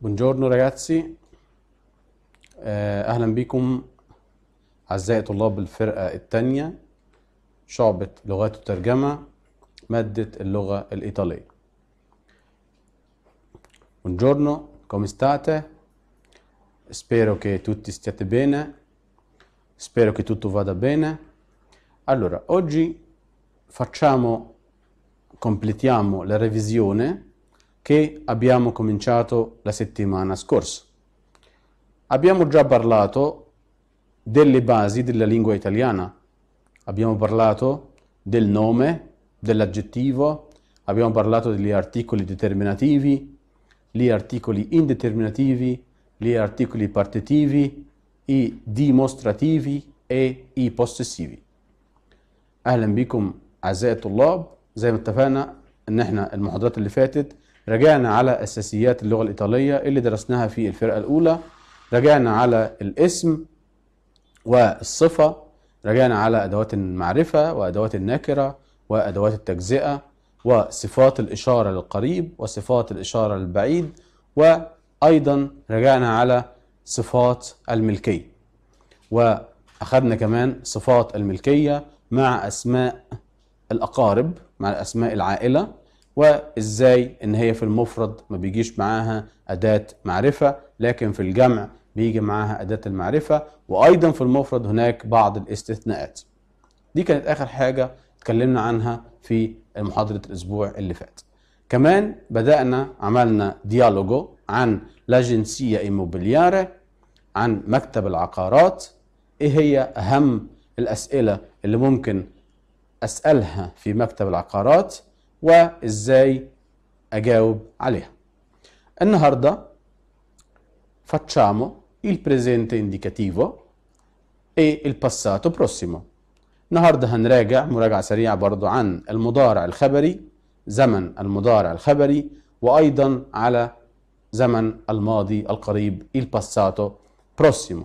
Buongiorno ragazzi, eh, bikum, أهلا بكم أعزائي طلاب الفرقة الثانية شعبة لغات الترجمة مادة اللغة الإيطالية Buongiorno, come state? Spero che tutti stiate bene, spero che tutto vada bene. Allora, oggi facciamo, completiamo la revisione che abbiamo cominciato la settimana scorsa. Abbiamo già parlato delle basi della lingua italiana, abbiamo parlato del nome, dell'aggettivo, abbiamo parlato degli articoli determinativi, gli articoli indeterminativi, gli articoli partitivi, i dimostrativi e i possessivi. اهلا بكم اعزائي الطلاب زي ما اتفقنا ان احنا المحاضرات اللي فاتت رجعنا على أساسيات اللغة الإيطالية اللي درسناها في الفرقة الأولى رجعنا على الاسم والصفة رجعنا على أدوات المعرفة وأدوات النكرة وأدوات التجزئة وصفات الإشارة للقريب وصفات الإشارة للبعيد وأيضا رجعنا على صفات الملكية وأخذنا كمان صفات الملكية مع أسماء الأقارب مع أسماء العائلة وازاي ان هي في المفرد ما بيجيش معاها اداه معرفه لكن في الجمع بيجي معاها اداه المعرفه وايضا في المفرد هناك بعض الاستثناءات دي كانت اخر حاجه اتكلمنا عنها في محاضره الاسبوع اللي فات كمان بدانا عملنا ديالوجو عن لاجنسيا ايموبيلياري عن مكتب العقارات ايه هي اهم الاسئله اللي ممكن اسالها في مكتب العقارات وازاي اجاوب عليها النهارده facciamo il presente indicativo e il passato prossimo النهارده هنراجع مراجعه سريعه برضو عن المضارع الخبري زمن المضارع الخبري وايضا على زمن الماضي القريب il passato prossimo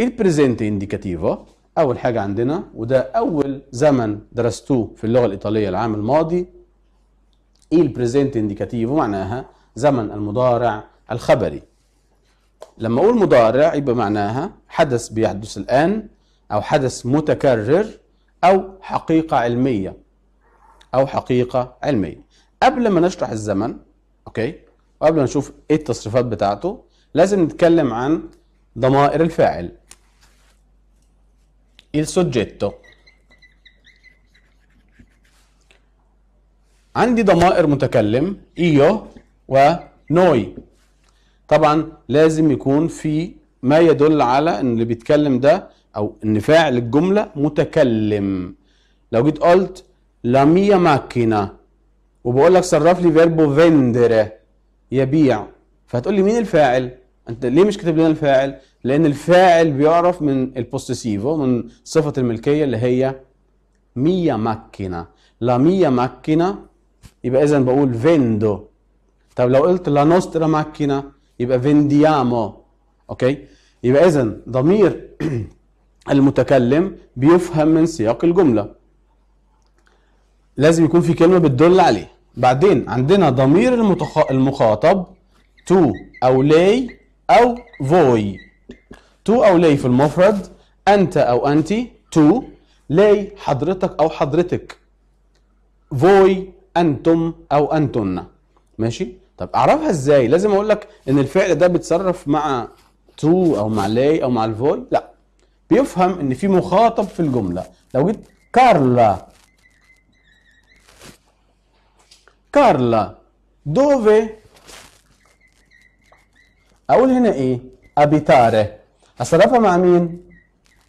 il presente indicativo أول حاجة عندنا وده أول زمن درستوه في اللغة الإيطالية العام الماضي إيه البريزنت إنديكاتيف ومعناها زمن المضارع الخبري لما أقول مضارع يبقى معناها حدث بيحدث الآن أو حدث متكرر أو حقيقة علمية أو حقيقة علمية قبل ما نشرح الزمن أوكي وقبل ما نشوف إيه التصريفات بتاعته لازم نتكلم عن ضمائر الفاعل il soggetto عندي ضمائر متكلم ايو ونوي طبعا لازم يكون في ما يدل على ان اللي بيتكلم ده او ان فاعل الجمله متكلم لو جيت قلت لا ميا ماكينا وبقول لك صرف لي فيربو فيندره يبيع فهتقول لي مين الفاعل انت ليه مش كاتب لنا الفاعل لان الفاعل بيعرف من البوستسيفو من صفه الملكيه اللي هي ميا ماكينة لا ميا ماكينة يبقى اذا بقول فيندو طب لو قلت لا نوسترا ماكينة يبقى فينديامو اوكي يبقى اذا ضمير المتكلم بيفهم من سياق الجملة لازم يكون في كلمة بتدل عليه بعدين عندنا ضمير المخاطب تو او لي أو فوي تو أو لي في المفرد أنت أو أنت تو لي حضرتك أو حضرتك فوي أنتم أو أنتن ماشي طب أعرفها إزاي لازم أقول لك إن الفعل ده بيتصرف مع تو أو مع لي أو مع الفوي لا بيفهم إن في مخاطب في الجملة لو جيت كارلا كارلا دوفي اقول هنا ايه ابيتاره اصرفها مع مين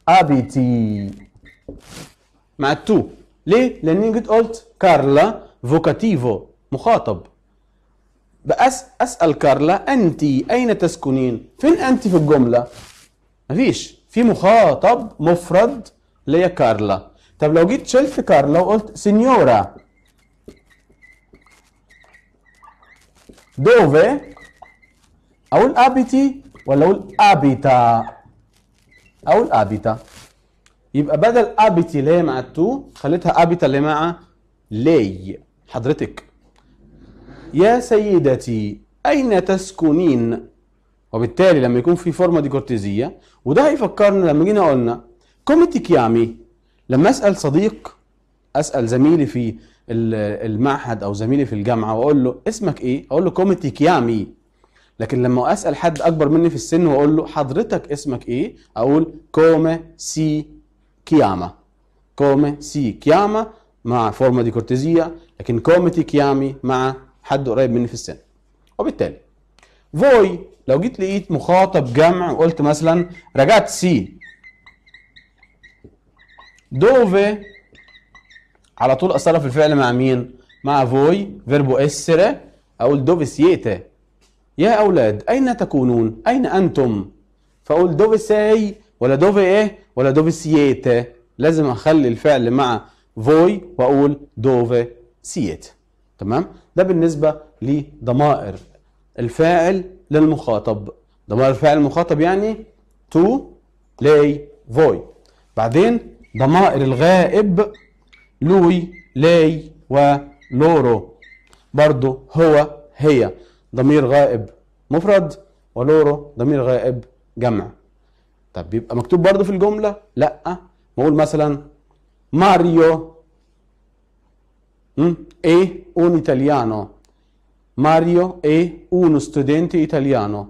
ابيتي مع التو ليه لاني قد قلت كارلا فوكاتيفو مخاطب بأس اسال كارلا انت اين تسكنين فين انت في الجمله مفيش في مخاطب مفرد اللي هي كارلا طب لو جيت شلت كارلا وقلت سينيورا دوفي اقول ابيتي ولا اقول ابيتا اقول ابيتا يبقى بدل ابيتي اللي هي مع التو خليتها ابيتا اللي مع لي حضرتك يا سيدتي اين تسكنين وبالتالي لما يكون في فورمه دي كورتيزيه وده هيفكرنا لما جينا قلنا كوميتي كيامي لما اسال صديق اسال زميلي في المعهد او زميلي في الجامعه واقول له اسمك ايه اقول له كوميتي كيامي لكن لما اسال حد اكبر مني في السن واقول له حضرتك اسمك ايه اقول كوما سي كياما كوما سي كياما مع فورما دي كورتيزيا لكن كومتي كيامي مع حد قريب مني في السن وبالتالي فوي لو جيت لقيت مخاطب جمع وقلت مثلا رجعت سي دوفي على طول اثرها في الفعل مع مين مع فوي فيربو اسره اقول دوفي سيتا يا أولاد أين تكونون أين أنتم فأقول دوفي ساي ولا دوفي إيه ولا دوفي سييت لازم أخلي الفعل مع فوي وأقول دوفي سييت تمام ده بالنسبة لضمائر الفاعل للمخاطب ضمائر الفاعل المخاطب يعني تو لي فوي بعدين ضمائر الغائب لوي لي ولورو برضو هو هي ضمير غائب مفرد ولورو ضمير غائب جمع طب بيبقى مكتوب برضه في الجمله لا نقول مثلا ماريو ام اي اون ايتاليانو ماريو اي اون studente ايتاليانو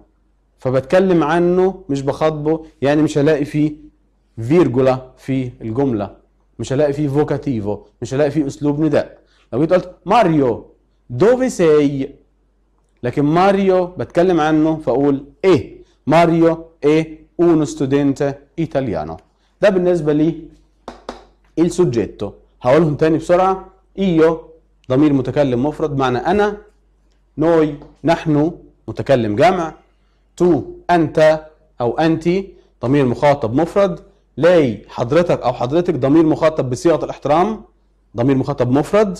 فبتكلم عنه مش بخاطبه يعني مش هلاقي فيه فيرجولا في الجمله مش هلاقي فيه فوكاتيفو مش هلاقي فيه اسلوب نداء لو جيت قلت ماريو دوفي سي لكن ماريو بتكلم عنه فاقول ايه ماريو ايه uno studente italiano ده بالنسبة لي السوجيتو هقولهم تاني بسرعة ايو ضمير متكلم مفرد معنى انا نوي نحن متكلم جمع تو انت او انت ضمير مخاطب مفرد لي حضرتك او حضرتك ضمير مخاطب بصيغة الاحترام ضمير مخاطب مفرد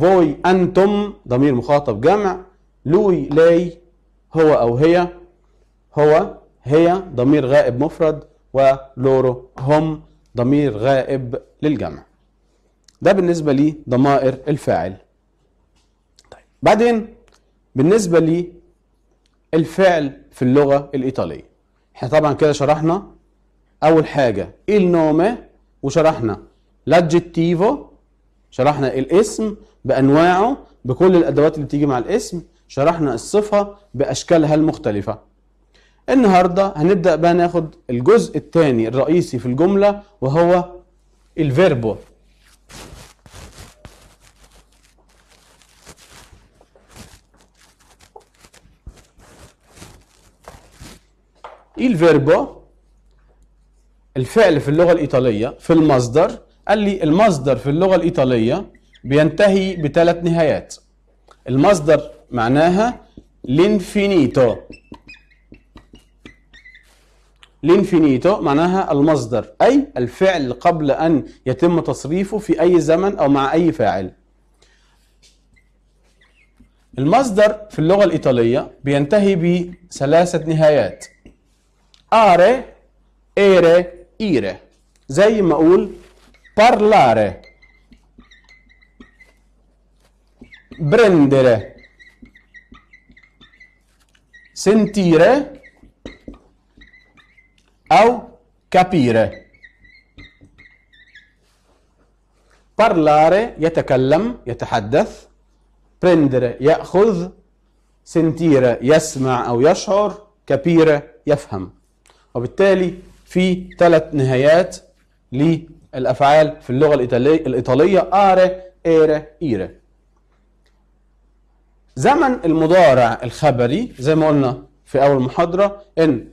فوي انتم ضمير مخاطب جمع لوي لاي هو أو هي هو هي ضمير غائب مفرد ولورو هم ضمير غائب للجمع ده بالنسبة لي ضمائر الفاعل طيب بعدين بالنسبة لي الفعل في اللغة الإيطالية احنا طبعا كده شرحنا أول حاجة النوم وشرحنا لادجيتيفو شرحنا الاسم بأنواعه بكل الأدوات اللي بتيجي مع الاسم شرحنا الصفة بأشكالها المختلفة النهاردة هنبدأ بقى ناخد الجزء الثاني الرئيسي في الجملة وهو الفيربو إيه الفيربو الفعل في اللغة الإيطالية في المصدر قال لي المصدر في اللغة الإيطالية بينتهي بثلاث نهايات المصدر معناها لينفينيتو لينفينيتو معناها المصدر أي الفعل قبل أن يتم تصريفه في أي زمن أو مع أي فاعل المصدر في اللغة الإيطالية بينتهي بثلاثة نهايات آري إيري إيري زي ما أقول parlare prendere sentire او capire parlare يتكلم يتحدث prendere يأخذ sentire يسمع أو يشعر Capire, يفهم وبالتالي في ثلاث نهايات للأفعال في اللغة الإيطالية أري إيري إيري زمن المضارع الخبري زي ما قلنا في أول محاضرة إن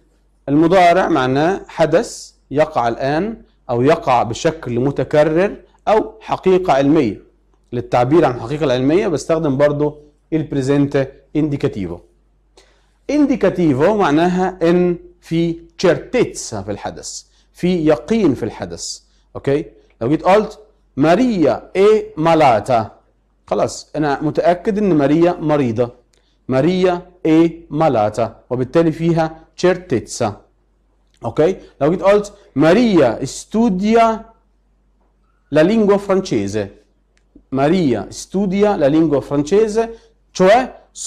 المضارع معناه حدث يقع الآن أو يقع بشكل متكرر أو حقيقة علمية للتعبير عن الحقيقة العلمية بستخدم برضو البريزنت انديكاتيفو انديكاتيفو معناها إن في تشيرتيتسا في الحدث في يقين في الحدث أوكي لو جيت قلت ماريا إي مالاتا خلاص انا متاكد ان ماريا مريضه ماريا اي مالاتا وبالتالي فيها certezza اوكي لو جيت قلت ماريا استوديا لا لينجوا فرانشيزي ماريا استوديا لا لينجوا فرانشيزي cioè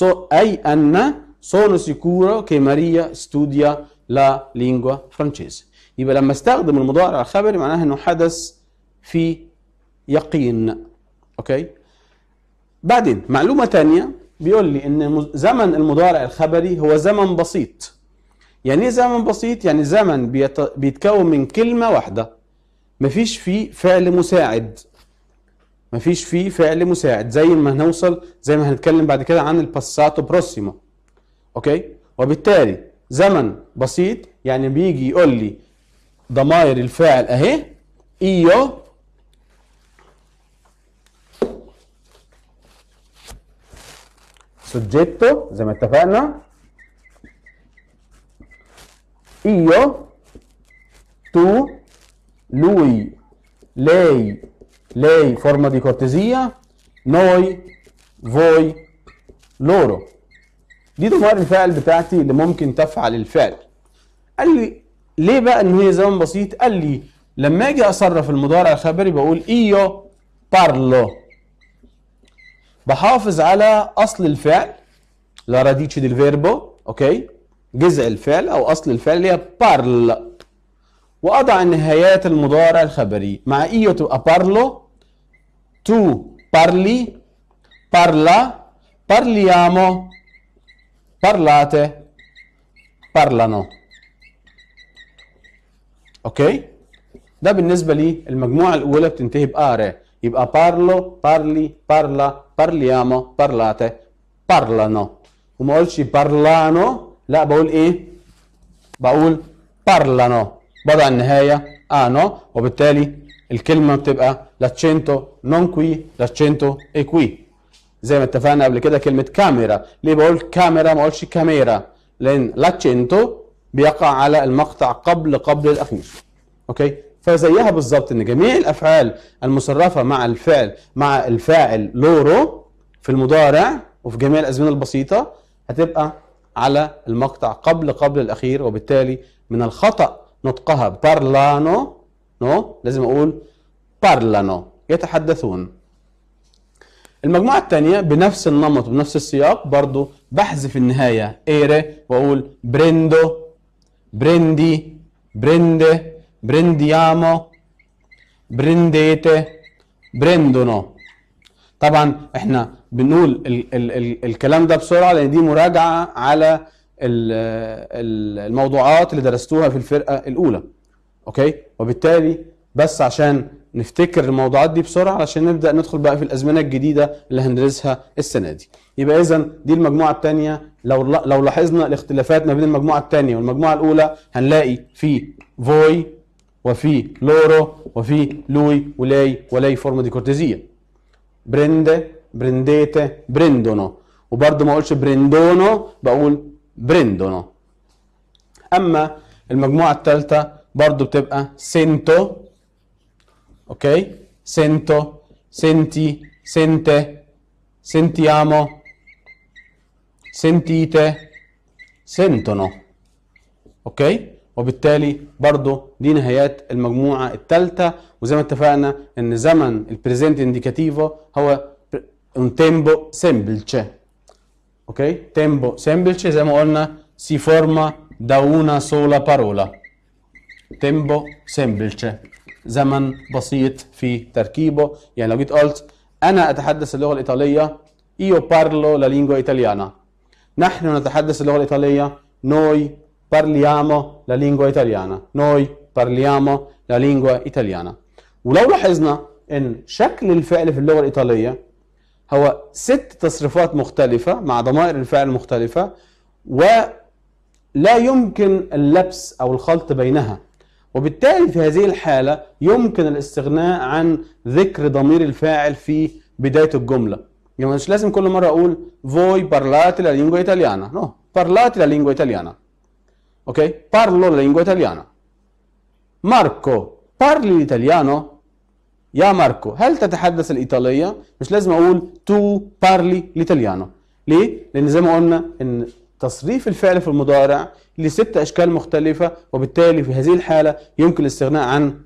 so اي ان sono sicuro che ماريا studia la lingua francese يبقى لما استخدم المضارع الخبري معناها انه حدث في يقين اوكي بعدين معلومة تانية بيقول لي ان زمن المضارع الخبري هو زمن بسيط يعني ايه زمن بسيط يعني زمن بيت... بيتكون من كلمة واحدة مفيش فيه فعل مساعد مفيش فيه فعل مساعد زي ما هنوصل زي ما هنتكلم بعد كده عن الباساتو بروسيما اوكي وبالتالي زمن بسيط يعني بيجي يقول لي ضماير الفاعل اهي ايو soggetto زي ما اتفقنا io tu lui lei lei forma di cortesia noi voi loro دي ضمائر الفعل بتاعتي اللي ممكن تفعل الفعل قال لي ليه بقى ان هي زمن بسيط قال لي لما اجي اصرف المضارع الخبري بقول ايو بارلو بحافظ على اصل الفعل لا راديتش ديل فيربو اوكي جذع الفعل او اصل الفعل اللي هي بارل واضع النهايات المضارع الخبري مع ايو تبقى بارلو تو بارلي بارلا بارليامو بارلاتي بارلانو اوكي ده بالنسبه للمجموعه الاولى بتنتهي بار يبقى بارلو بارلي بارلا parliamo parlate parlano وما قلتش parlano لا بقول ايه بقول parlano بضع النهاية آنو وبالتالي الكلمة بتبقى l'accento non qui l'accento è qui زي ما اتفقنا قبل كده كلمة كاميرا ليه بقول كاميرا ما قلتش كاميرا لأن l'accento بيقع على المقطع قبل قبل الأخير أوكي فزيها بالظبط ان جميع الافعال المصرفه مع الفعل مع الفاعل لورو في المضارع وفي جميع الازمنه البسيطه هتبقى على المقطع قبل قبل الاخير وبالتالي من الخطا نطقها بارلانو نو لازم اقول بارلانو يتحدثون المجموعة الثانية بنفس النمط وبنفس السياق برضو بحذف النهاية ايري واقول بريندو بريندي برينده برنديامو برنديتي برندونو طبعا احنا بنقول ال ال ال الكلام ده بسرعه لان دي مراجعه على ال ال الموضوعات اللي درستوها في الفرقه الاولى اوكي وبالتالي بس عشان نفتكر الموضوعات دي بسرعه علشان نبدا ندخل بقى في الازمنه الجديده اللي هندرسها السنه دي يبقى اذا دي المجموعه الثانيه لو لو لاحظنا الاختلافات ما بين المجموعه الثانيه والمجموعه الاولى هنلاقي في فوي وفي لورو وفي لوي ولي ولي فورمه دي كورتيزيه برند برنديته برندونو وبرضه ما اقولش برندونو بقول برندونو اما المجموعه التالتة برضه بتبقى سنتو اوكي سنتو سنتي سنته سنتيامو sentite سنتونو اوكي وبالتالي برضه دي نهايات المجموعة الثالثة وزي ما اتفقنا ان زمن البريزنت انديكاتيفا هو ان تيمبو سيمبلتش اوكي تيمبو سيمبلتش زي ما قلنا سي فورما داونا سولا بارولا تيمبو tempo زمن بسيط في تركيبه يعني لو جيت قلت انا اتحدث اللغة الإيطالية io parlo la lingua italiana نحن نتحدث اللغة الإيطالية noi parliamo la lingua italiana noi parliamo la lingua italiana ولو لاحظنا ان شكل الفعل في اللغه الايطاليه هو ست تصريفات مختلفه مع ضمائر الفعل مختلفه ولا يمكن اللبس او الخلط بينها وبالتالي في هذه الحاله يمكن الاستغناء عن ذكر ضمير الفاعل في بدايه الجمله يعني مش لازم كل مره اقول voi parlate la lingua italiana no parlate la lingua italiana ok? Parlo la lingua italiana ماركو بارلي l'italiano? يا ماركو هل تتحدث الإيطالية؟ مش لازم أقول تو بارلي الإيطاليانو ليه؟ لأن زي ما قلنا إن تصريف الفعل في المضارع لست أشكال مختلفة وبالتالي في هذه الحالة يمكن الاستغناء عن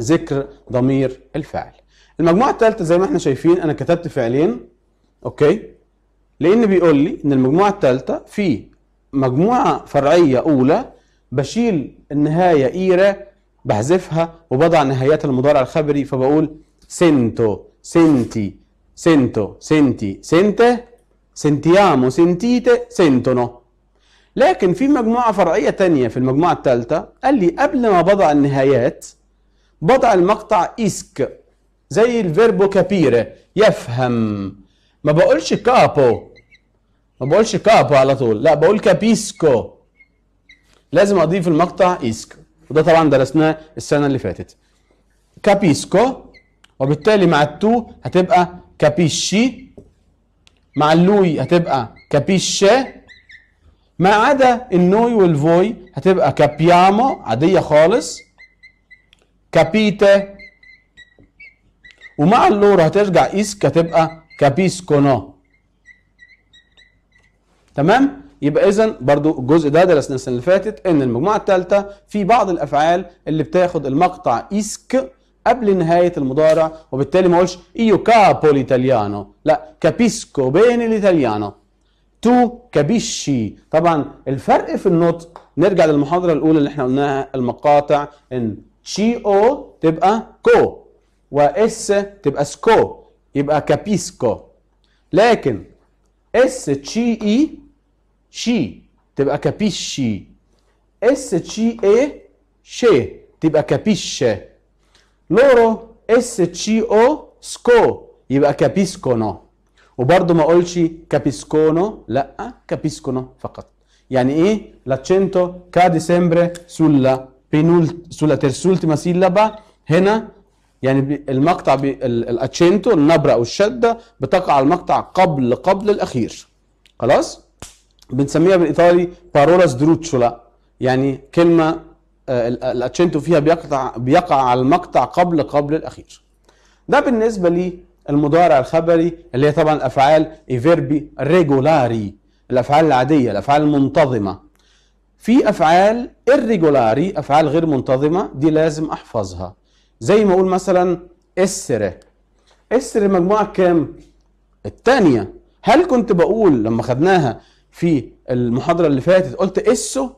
ذكر ضمير الفاعل المجموعة الثالثة زي ما احنا شايفين أنا كتبت فعلين أوكي لأن بيقول لي إن المجموعة الثالثة في مجموعة فرعية أولى بشيل النهاية إيرة بحذفها وبضع نهايات المضارع الخبري فبقول سنتو سنتي سنتو سنتي سنت سنتيامو سنتيت سنتونو لكن في مجموعة فرعية تانية في المجموعة الثالثة قال لي قبل ما بضع النهايات بضع المقطع إسك زي الفيربو كابيرة يفهم ما بقولش كابو ما بقولش كابو على طول لا بقول كابيسكو لازم اضيف المقطع ايسكو وده طبعا درسناه السنه اللي فاتت كابيسكو وبالتالي مع التو هتبقى كابيشي مع اللوي هتبقى كابيشي ما عدا النوي والفوي هتبقى كابيامو عاديه خالص كابيتا ومع اللور هترجع ايسك هتبقى كابيسكونو تمام يبقى اذا برضو الجزء ده درسناه السنه اللي فاتت ان المجموعه الثالثه في بعض الافعال اللي بتاخد المقطع اسك قبل نهايه المضارع وبالتالي ما اقولش ايو كابو ليتاليانو لا كابيسكو بين الإيطاليانو تو كابيشي طبعا الفرق في النطق نرجع للمحاضره الاولى اللي احنا قلناها المقاطع ان تشي او تبقى كو واس تبقى سكو يبقى كابيسكو لكن اس تشي اي شي تبقى كابيشي شي اس تشي اي شي تبقى كابيشي لورو اس تشي او سكو يبقى كابيسكونو وبرضه ما اقولش كابيسكونو لا كابيسكونو فقط يعني ايه l'accento cade sempre سولا penult- سولا ترسولتيما سيلابا هنا يعني المقطع الاتشنتو النبره او الشده بتقع على المقطع قبل قبل الاخير خلاص بنسميها بالايطالي بارولاس دروتشولا يعني كلمه آه، الاتشنتو فيها بيقطع بيقع على المقطع قبل قبل الاخير ده بالنسبه للمضارع الخبري اللي هي طبعا الافعال ايفيربي ريجولاري الافعال العاديه الافعال المنتظمه في افعال الريجولاري افعال غير منتظمه دي لازم احفظها زي ما اقول مثلا اسر اسر مجموعه كام الثانيه هل كنت بقول لما خدناها في المحاضره اللي فاتت قلت اسو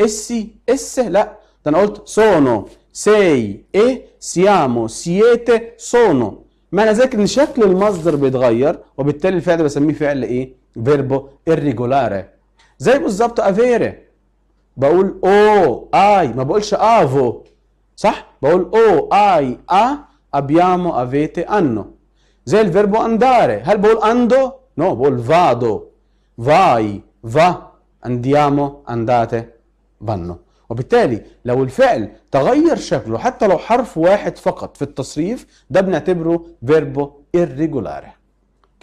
اسي اس لا ده انا قلت سونو سي اي سيامو سيete سونو معنى ذلك ان شكل المصدر بيتغير وبالتالي الفعل ده بسميه فعل ايه فيربو irregolare زي بالظبط افيري بقول او اي ما بقولش افو صح بقول او اي ا ابيامو افيتي انو زي الفيربو انداري هل بقول اندو نو بقول فادو vai, va, andiamo, andate, vanno وبالتالي لو الفعل تغير شكله حتى لو حرف واحد فقط في التصريف ده بنعتبره فيربو irregolare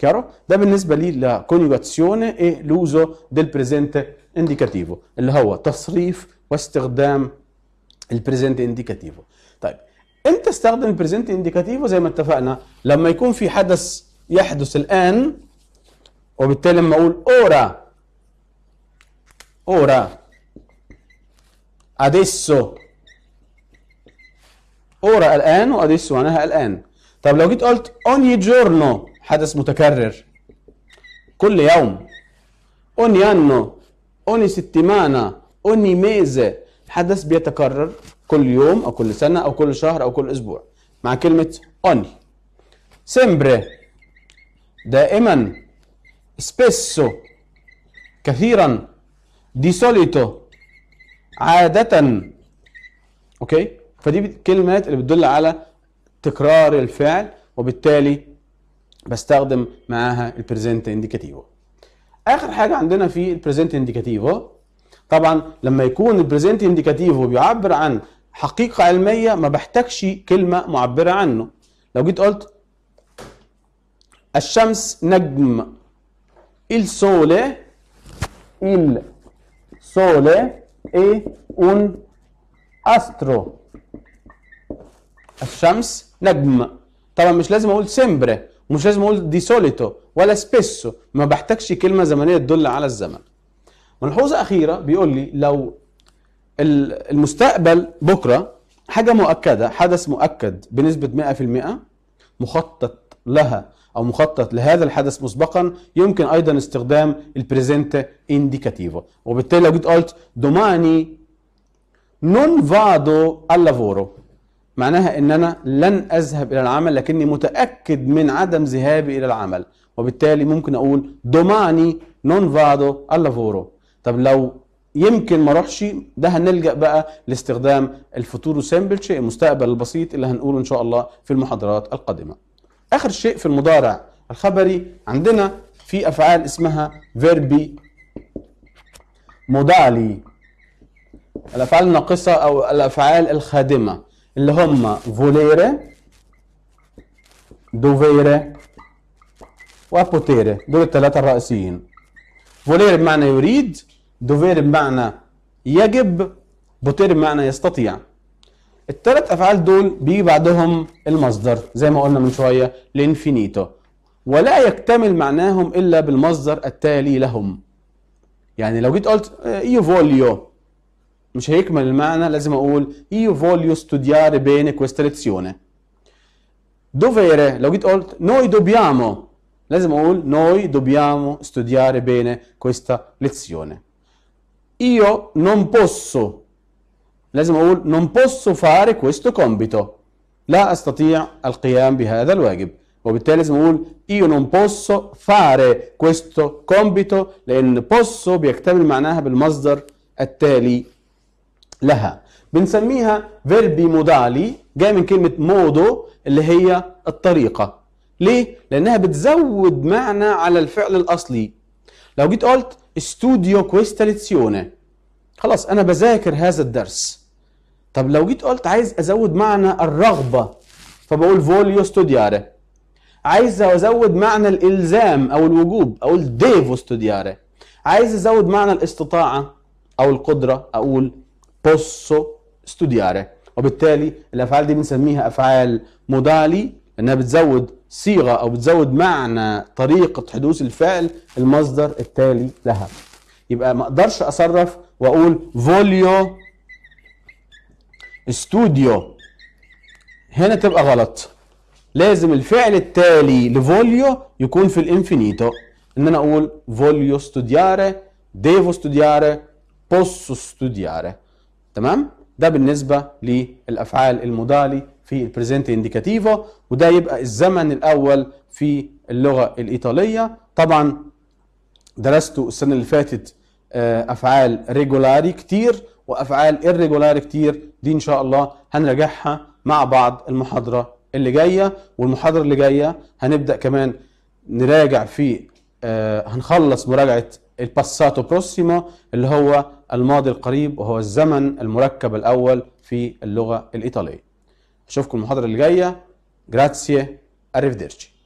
chiaro? ده بالنسبه لي لا كونيوغاتسيون اي لوزو ديل بريزنت انديكاتيفو اللي هو تصريف واستخدام البريزنت انديكاتيفو طيب امتى استخدم البريزنت انديكاتيفو زي ما اتفقنا لما يكون في حدث يحدث الان وبالتالي لما اقول اورا اورا اديسو اورا الان واديسو معناها الان طب لو جيت قلت اوني جورنو حدث متكرر كل يوم اوني انو اوني ستيمانا اوني ميزه حدث بيتكرر كل يوم او كل سنه او كل شهر او كل اسبوع مع كلمه اوني سيمبري دائما spesso كثيرا دي solito عادة اوكي فدي كلمات اللي بتدل على تكرار الفعل وبالتالي بستخدم معاها البريزنت انديكاتيفو اخر حاجه عندنا في البريزنت انديكاتيفو طبعا لما يكون البريزنت انديكاتيفو بيعبر عن حقيقه علميه ما بحتاجش كلمه معبره عنه لو جيت قلت الشمس نجم Il sole, il sole è un astro. الشمس نجم طبعا مش لازم اقول سيمبري ومش لازم اقول دي سوليتو ولا سبيسو ما بحتاجش كلمه زمنيه تدل على الزمن ملحوظه اخيره بيقول لي لو المستقبل بكره حاجه مؤكده حدث مؤكد بنسبه 100% مخطط لها أو مخطط لهذا الحدث مسبقا يمكن أيضا استخدام البريزنت انديكاتيفا وبالتالي لو جيت قلت دوماني نون فادو اللافورو معناها ان انا لن اذهب الى العمل لكني متاكد من عدم ذهابي الى العمل وبالتالي ممكن اقول دوماني نون فادو اللافورو طب لو يمكن ما اروحش ده هنلجا بقى لاستخدام الفوتورو سامبل شيء المستقبل البسيط اللي هنقوله ان شاء الله في المحاضرات القادمه آخر شيء في المضارع الخبري عندنا في أفعال اسمها فيربي مودالي الأفعال الناقصة أو الأفعال الخادمة اللي هم فوليري دوفيري وابوتيري دول الثلاثة الرئيسيين فولير بمعنى يريد دوفير بمعنى يجب بوتير بمعنى يستطيع الثلاث افعال دول بيجي بعدهم المصدر زي ما قلنا من شويه لانفينيتو ولا يكتمل معناهم الا بالمصدر التالي لهم يعني لو جيت قلت آه، فوليو مش هيكمل المعنى لازم اقول فوليو ستوديار بيني كويستليزيونه دوفيري لو جيت قلت noi dobbiamo لازم اقول noi dobbiamo studiare bene questa lezione io non posso لازم أقول non posso fare questo compito لا أستطيع القيام بهذا الواجب وبالتالي لازم أقول io non posso fare questo compito لأن posso بيكتمل معناها بالمصدر التالي لها بنسميها فيربي مودالي جاي من كلمة مودو اللي هي الطريقة ليه؟ لأنها بتزود معنى على الفعل الأصلي لو جيت قلت استوديو كويستا lezione خلاص أنا بذاكر هذا الدرس طب لو جيت قلت عايز ازود معنى الرغبه فبقول فوليو ستودياره عايز ازود معنى الالزام او الوجوب اقول ديفو ستودياره عايز ازود معنى الاستطاعه او القدره اقول بوسو ستودياره وبالتالي الافعال دي بنسميها افعال مودالي انها بتزود صيغه او بتزود معنى طريقه حدوث الفعل المصدر التالي لها يبقى ما اقدرش اصرف واقول فوليو استوديو هنا تبقى غلط لازم الفعل التالي لفوليو يكون في الانفينيتو ان انا اقول فوليو ستودياري ديفو ستودياري بوسو ستودياري تمام ده بالنسبه للافعال المودالي في البريزنت انديكاتيفو وده يبقى الزمن الاول في اللغه الايطاليه طبعا درست السنه اللي فاتت آه، افعال ريجولاري كتير وافعال الريجولار كتير دي ان شاء الله هنراجعها مع بعض المحاضره اللي جايه والمحاضره اللي جايه هنبدا كمان نراجع في آه هنخلص مراجعه الباساتو بروسيمو اللي هو الماضي القريب وهو الزمن المركب الاول في اللغه الايطاليه اشوفكم المحاضره اللي جايه جراتسيه اريفديرتشي